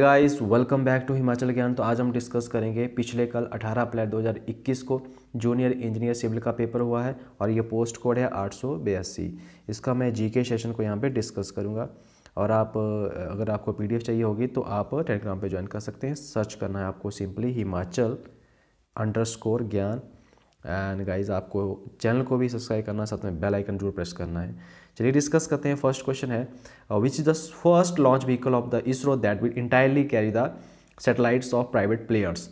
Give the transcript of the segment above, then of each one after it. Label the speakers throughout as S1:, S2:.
S1: guys welcome back to Himachal Gyan तो आज हम डिस्कस करेंगे पिछले कल 18 अप्रैल 2021 को जूनियर इंजीनियर सिविल का पेपर हुआ है और ये पोस्ट कोड है आठ इसका मैं जीके सेशन को यहाँ पे डिस्कस करूँगा और आप अगर आपको पीडीएफ चाहिए होगी तो आप टेलीग्राम पे ज्वाइन कर सकते हैं सर्च करना है आपको simply Himachal under Gyan and guys आपको चैनल को भी सब्सक्राइब करना साथ में बेल आइकन जरूर प्रेस करना है चलिए डिस्कस करते हैं फर्स्ट क्वेश्चन है which is the first launch vehicle of the ISRO that will entirely carry the satellites of private players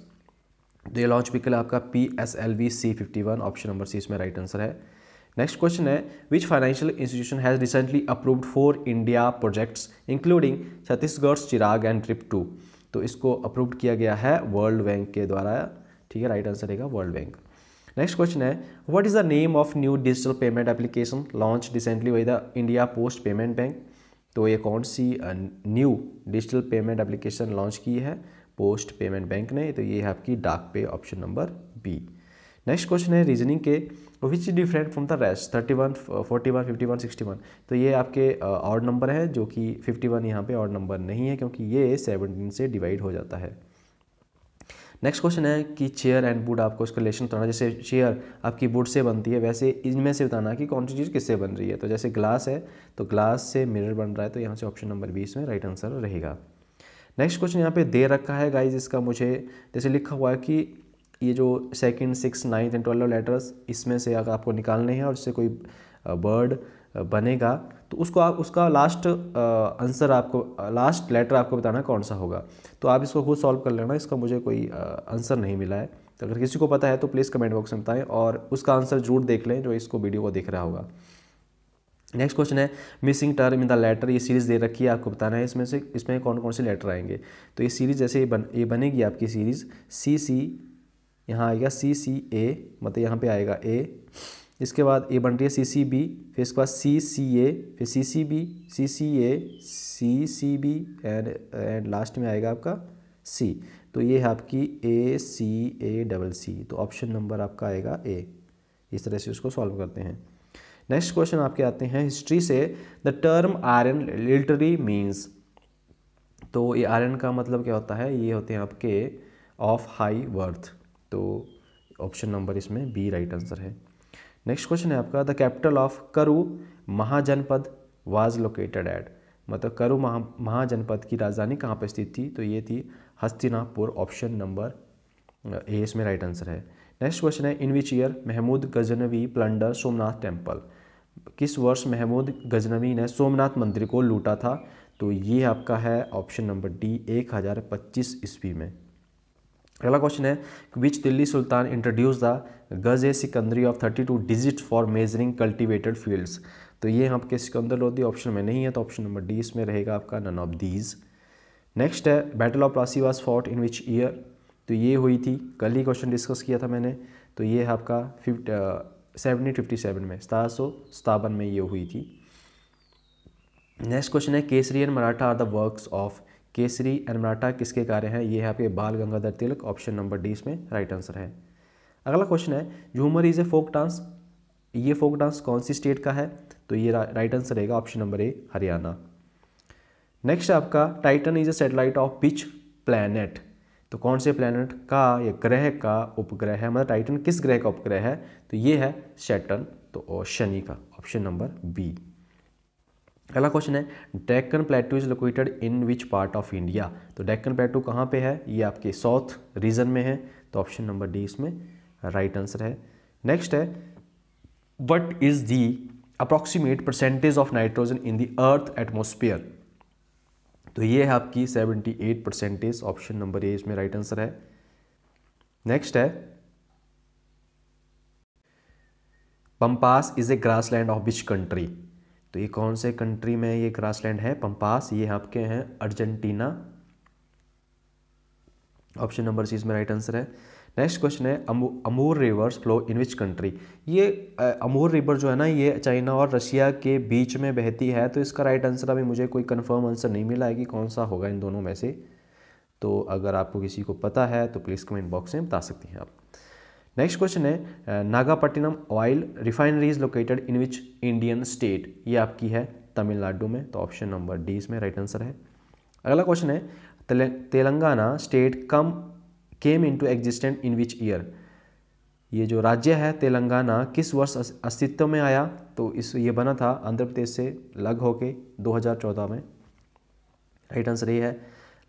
S1: तो ये लॉन्च व्हीकल आपका P S L V C fifty one option number C इसमें right answer है next question है which financial institution has recently approved four India projects including Chhattisgarh Chirag and trip two तो इसको approved किया गया है वर्ल्ड बैंक के द्वारा ठीक है राइट आंसर रहेगा वर्ल्ड बैंक नेक्स्ट क्वेश्चन है what is the name of new digital payment application launch recently by the India post payment bank तो ये कौन सी new digital payment application launch की है पोस्ट पेमेंट बैंक ने तो ये है आपकी Dak pay option number B next question है रीजनिंग के which is different from the rest thirty one forty one fifty one sixty one तो ये आपके ऑड नंबर है जो कि फिफ्टी वन यहाँ पे ऑड नंबर नहीं है क्योंकि ये सेवनटीन से डिवाइड हो जाता है नेक्स्ट क्वेश्चन है कि चेयर एंड बुड आपको इसका रिलेशन बताना जैसे चेयर आपकी बुड से बनती है वैसे इनमें से बताना कि कौन सी चीज़ किससे बन रही है तो जैसे ग्लास है तो ग्लास से मिरर बन रहा है तो यहाँ से ऑप्शन नंबर बीस में राइट आंसर रहेगा नेक्स्ट क्वेश्चन यहाँ पे दे रखा है गाइज इसका मुझे जैसे लिखा हुआ है कि ये जो second six ninth and twelve letters इसमें से अगर आपको निकालने हैं और इससे कोई बर्ड बनेगा तो उसको आप उसका लास्ट आंसर आपको लास्ट लेटर आपको बताना कौन सा होगा तो आप इसको खुद सॉल्व कर लेना इसका मुझे कोई आंसर नहीं मिला है तो अगर किसी को पता है तो प्लीज़ कमेंट बॉक्स में बताएं और उसका आंसर जरूर देख लें जो इसको वीडियो को देख रहा होगा नेक्स्ट क्वेश्चन है missing term in the letter ये सीरीज़ दे रखी है आपको बताना है इसमें से इसमें कौन कौन से लेटर आएंगे तो ये सीरीज़ जैसे ये बन ये बनेगी आपकी सीरीज़ सी सी यहाँ आएगा सी सी ए मतलब यहाँ पे आएगा ए इसके बाद ये बन रही है सी सी बी फिर इसके बाद सी सी ए फिर C C B C C A C C B and and last में आएगा आपका सी तो ये है आपकी ए सी ए डबल सी तो ऑप्शन नंबर आपका आएगा ए इस तरह से उसको सॉल्व करते हैं नेक्स्ट क्वेश्चन आपके आते हैं हिस्ट्री से the term iron literally means तो ये आयरन का मतलब क्या होता है ये होते हैं आपके ऑफ हाई वर्थ तो ऑप्शन नंबर इसमें बी राइट आंसर है नेक्स्ट क्वेश्चन है आपका द कैपिटल ऑफ करू महाजनपद वाज लोकेटेड एट मतलब महाजनपद महा महाजनपद की राजधानी कहाँ पर स्थित थी तो ये थी हस्तिनापुर ऑप्शन नंबर ए इसमें राइट आंसर है नेक्स्ट क्वेश्चन है in which year Mahmud Ghaznavi plunder Somnath temple किस वर्ष महमूद गजनवी ने सोमनाथ मंदिर को लूटा था तो ये आपका है ऑप्शन नंबर डी एक हज़ार पच्चीस ईस्वी में अगला क्वेश्चन है which Delhi sultan introduce the Gaz e Sikandari of thirty two digit for measuring cultivated fields तो ये आपके सिकंदर लोधी ऑप्शन में नहीं है तो ऑप्शन नंबर डी इसमें रहेगा आपका नन ऑफ दीज नेक्स्ट है battle of Plassey was fought in which year तो ये हुई थी कल ही क्वेश्चन डिस्कस किया था मैंने तो ये है आपका फिफ्ट सेवनटीन फिफ्टी सेवन में सतारह सौ सतावन में ये हुई थी नेक्स्ट क्वेश्चन है Kesari and Maratha are the works of Kesari एनमराटा किसके कार्य हैं ये है आपके Bal Gangadhar Tilak option number D इसमें राइट आंसर है अगला क्वेश्चन है झूमर इज़ ए फोक डांस ये फोक डांस कौन सी स्टेट का है तो ये राइट आंसर रहेगा option number A Haryana next आपका Titan is a satellite of which planet तो कौन से प्लैनेट का या ग्रह का उपग्रह है मतलब टाइटन किस ग्रह का उपग्रह है तो ये है सेटन तो शनि e का ऑप्शन नंबर बी अगला क्वेश्चन है Deccan plateau is located in which part of India तो डेक्कन प्लेटू कहाँ पे है ये आपके साउथ रीजन में है तो ऑप्शन नंबर डी इसमें राइट आंसर है नेक्स्ट है what is the approximate percentage of nitrogen in the earth atmosphere तो ये है आपकी 78 परसेंटेज ऑप्शन नंबर ए इसमें राइट आंसर है नेक्स्ट है pampas is a grassland of which country तो ये कौन से कंट्री में ये ग्रासलैंड है पंपास ये आपके हैं अर्जेंटीना ऑप्शन नंबर सी इसमें राइट आंसर है नेक्स्ट क्वेश्चन है Amur rivers flow in which country ये अमूर रिवर जो है ना ये चाइना और रशिया के बीच में बहती है तो इसका राइट आंसर अभी मुझे कोई कन्फर्म आंसर नहीं मिला है कि कौन सा होगा इन दोनों में से तो अगर आपको किसी को पता है तो प्लीज़ कमेंट बॉक्स में बता सकती हैं आप नेक्स्ट क्वेश्चन है Nagapattinam oil refinery is located in which Indian state ये आपकी है तमिलनाडु में तो ऑप्शन नंबर डी इसमें राइट आंसर है अगला क्वेश्चन है Telangana state come came into existent in which year ये जो राज्य है तेलंगाना किस वर्ष अस्तित्व में आया तो इस ये बना था आंध्र प्रदेश से लग होके चौदह में राइट आंसर ये है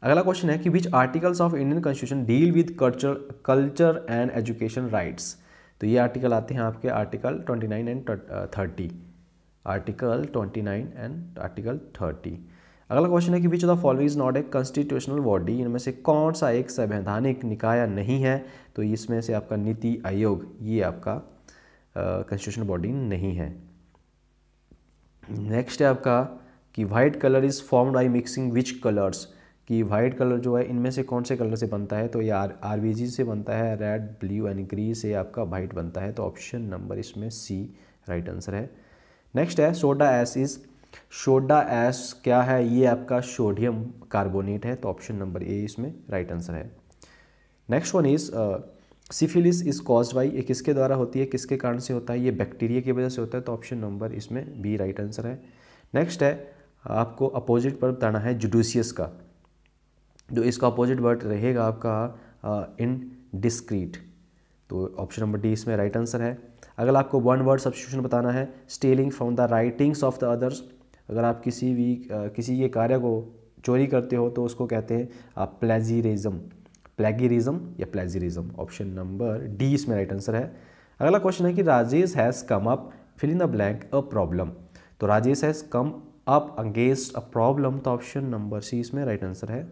S1: अगला क्वेश्चन है कि which articles of Indian constitution deal with culture culture and education rights तो ये आर्टिकल आते हैं आपके article twenty and thirty article twenty and article thirty अगला क्वेश्चन है कि which of the following is not a constitutional body इनमें से कौन सा एक संवैधानिक निकाय नहीं है तो इसमें से आपका नीति आयोग ये आपका कॉन्स्टिट्यूशनल uh, बॉडी नहीं है नेक्स्ट है आपका कि white colour is formed by mixing which colours कि वाइट कलर जो है इनमें से कौन से कलर से बनता है तो ये आर आर से बनता है रेड ब्लू एंड ग्री से आपका वाइट बनता है तो ऑप्शन नंबर इसमें सी राइट आंसर है नेक्स्ट है soda ash is soda ash क्या है ये आपका सोडियम कार्बोनेट है तो ऑप्शन नंबर ए इसमें राइट आंसर है next one is syphilis is cause by ये किसके द्वारा होती है किसके कारण से होता है ये बैक्टीरिया की वजह से होता है तो ऑप्शन नंबर इसमें बी राइट आंसर है नेक्स्ट है आपको अपोजिट पर बताना है जुडूसियस का जो इसका अपोजिट वर्ड रहेगा आपका इन डिस्क्रीट तो ऑप्शन नंबर डी इसमें राइट आंसर है अगर आपको वन वर्ड सब्सिट्यूशन बताना है stealing from the writings of the others अगर आप किसी भी किसी के कार्य को चोरी करते हो तो उसको कहते हैं प्लेजीरिज्म प्लेगीरिज्म या प्लेजीरिज्म ऑप्शन नंबर डी इसमें राइट आंसर है अगला क्वेश्चन है कि Rajesh has come up fill in the blank a problem तो Rajesh has come up against a problem तो ऑप्शन नंबर सी इसमें राइट आंसर है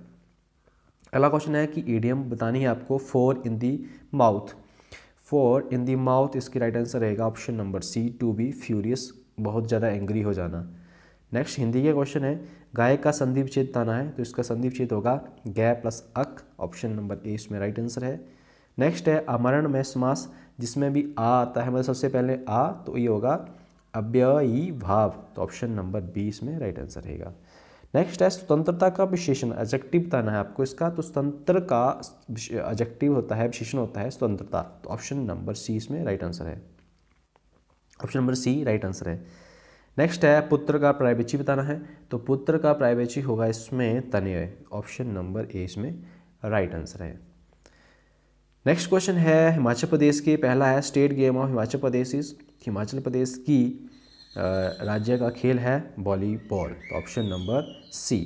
S1: अगला क्वेश्चन है कि एडियम बतानी है आपको foam in the mouth foam in the mouth इसकी राइट आंसर रहेगा option number C to be furious बहुत ज़्यादा एंग्री हो जाना नेक्स्ट हिंदी का क्वेश्चन है गाय का संदीप छेद ताना है तो इसका संदीप छेद होगा गै प्लस अक ऑप्शन नंबर ए इसमें राइट आंसर है नेक्स्ट है अमरण में समास जिसमें भी आ आता है मतलब सबसे पहले आ तो ये होगा अव्ययी भाव तो ऑप्शन नंबर बी इसमें राइट आंसर रहेगा नेक्स्ट है स्वतंत्रता का विशेषण एजेक्टिव बताना है आपको इसका तो स्वतंत्र का एजेक्टिव होता है विशेषण होता है स्वतंत्रता तो ऑप्शन नंबर सी इसमें राइट आंसर है option number C right answer है नेक्स्ट है पुत्र का प्रायवेची बताना है तो पुत्र का प्रायवेची होगा इसमें तनय ऑप्शन नंबर ए इसमें राइट आंसर है नेक्स्ट क्वेश्चन है हिमाचल प्रदेश के पहला है state game of Himachal Pradesh is Himachal Pradesh की राज्य का खेल है वॉलीबॉल तो ऑप्शन नंबर सी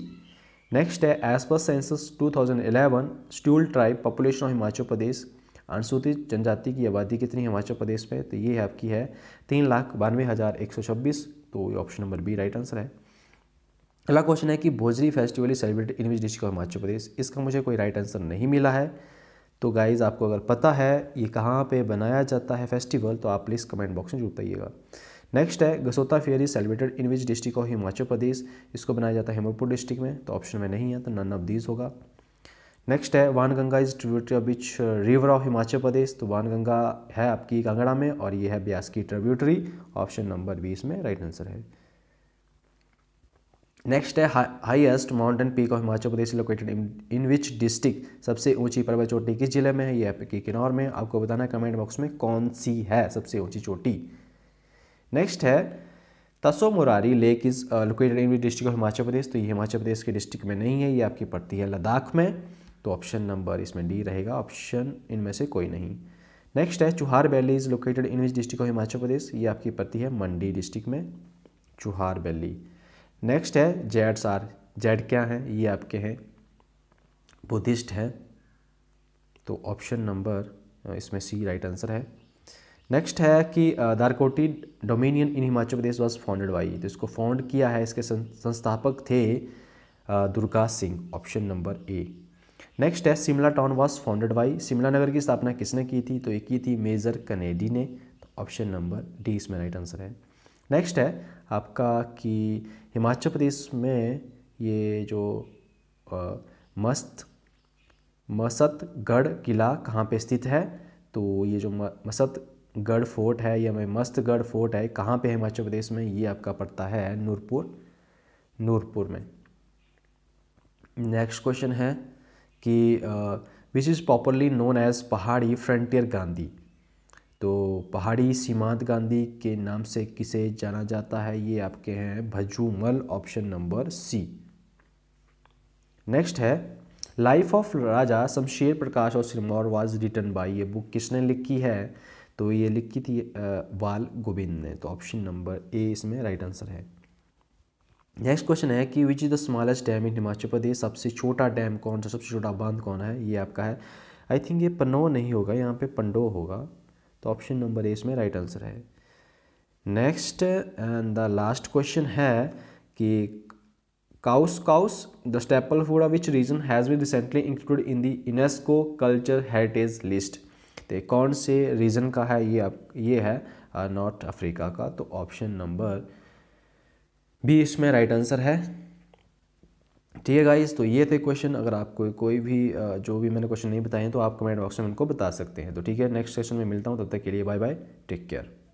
S1: नेक्स्ट है as per census 2011 scheduled tribe population of Himachal Pradesh अनुसूचित जनजाति की आबादी कितनी हिमाचल प्रदेश में तो ये आपकी है तीन लाख बानवे हज़ार एक सौ छब्बीस तो ये option number B right answer है अगला क्वेश्चन है कि Bhojri festival is celebrate in which district of Himachal Pradesh इसका मुझे कोई राइट आंसर नहीं मिला है तो गाइज आपको अगर पता है ये कहाँ पर बनाया जाता है फेस्टिवल तो आप प्लीज़ कमेंट बॉक्स में जुड़ पाइएगा नेक्स्ट है Gasota fair is celebrated in which district of Himachal Pradesh इसको बनाया जाता है हेमरपुर डिस्ट्रिक्ट में तो ऑप्शन में नहीं है तो नन ऑफ दीज होगा नेक्स्ट है Van Ganga is tributary of which river of Himachal Pradesh तो वान गंगा है आपकी कांगड़ा में और ये है ब्यास की ट्रिब्यूटरी ऑप्शन नंबर बी इसमें राइट आंसर है नेक्स्ट है highest mountain peak of Himachal Pradesh located in which district सबसे ऊंची पर्वत चोटी किस जिले में है ये आपकी किन्नौर में आपको बताना कमेंट बॉक्स में कौन सी है सबसे ऊंची चोटी नेक्स्ट है Tso Moriri lake is located in district of Himachal Pradesh तो ये हिमाचल प्रदेश के डिस्ट्रिक्ट में नहीं है ये आपकी पड़ती है लद्दाख में तो ऑप्शन नंबर इसमें डी रहेगा ऑप्शन इनमें से कोई नहीं नेक्स्ट है Chuhar valley is located in which district of Himachal Pradesh ये आपकी पड़ती है मंडी डिस्ट्रिक्ट में चुहार वैली नेक्स्ट है जेड सार जेड क्या हैं ये आपके हैं बुद्धिस्ट हैं तो ऑप्शन नंबर uh, इसमें सी राइट आंसर है नेक्स्ट है कि Darkoti dominion in Himachal Pradesh was founded by तो इसको फाउंड किया है इसके संस्थापक थे uh, Durga Singh option number A next है Shimla town was founded by Shimla नगर की स्थापना किसने की थी तो ये की थी मेजर कनेडी ने तो ऑप्शन नंबर डी इसमें राइट आंसर है नेक्स्ट है आपका कि हिमाचल प्रदेश में ये जो आ, uh, मस्त मसतगढ़ किला कहाँ पे स्थित है तो ये जो मसत गढ़ फोर्ट है या मस्तगढ़ फोर्ट है कहाँ पे है हिमाचल प्रदेश में ये आपका पड़ता है नूरपुर नूरपुर में नेक्स्ट क्वेश्चन है कि which is popularly known as Pahari frontier Gandhi तो पहाड़ी सीमांत गांधी के नाम से किसे जाना जाता है ये आपके हैं Bhajumal option number C next है लाइफ ऑफ राजा शमशेर प्रकाश और सिरमौर वाज रिटन बाई ये बुक किसने लिखी है तो ये लिखी थी बाल गोविंद ने तो ऑप्शन नंबर ए इसमें राइट आंसर है नेक्स्ट क्वेश्चन है कि which is the smallest dam in Himachal Pradesh सबसे छोटा डैम कौन सा सबसे छोटा बांध कौन है ये आपका है आई थिंक ये पन्नो नहीं होगा यहाँ पे पंडो होगा तो ऑप्शन नंबर ए इसमें राइट आंसर है next and the last question है कि couscous the staple food of which region has be recently included in the UNESCO culture heritage list तो कौन से रीज़न का है ये आप ये है नॉर्थ अफ्रीका का तो ऑप्शन नंबर बी इसमें राइट आंसर है ठीक है गाइज तो ये थे क्वेश्चन अगर आपको कोई भी जो भी मैंने क्वेश्चन नहीं बताए हैं तो आप कमेंट बॉक्स में उनको बता सकते हैं तो ठीक है नेक्स्ट सेशन में मिलता हूँ तब तक के लिए बाय बाय टेक केयर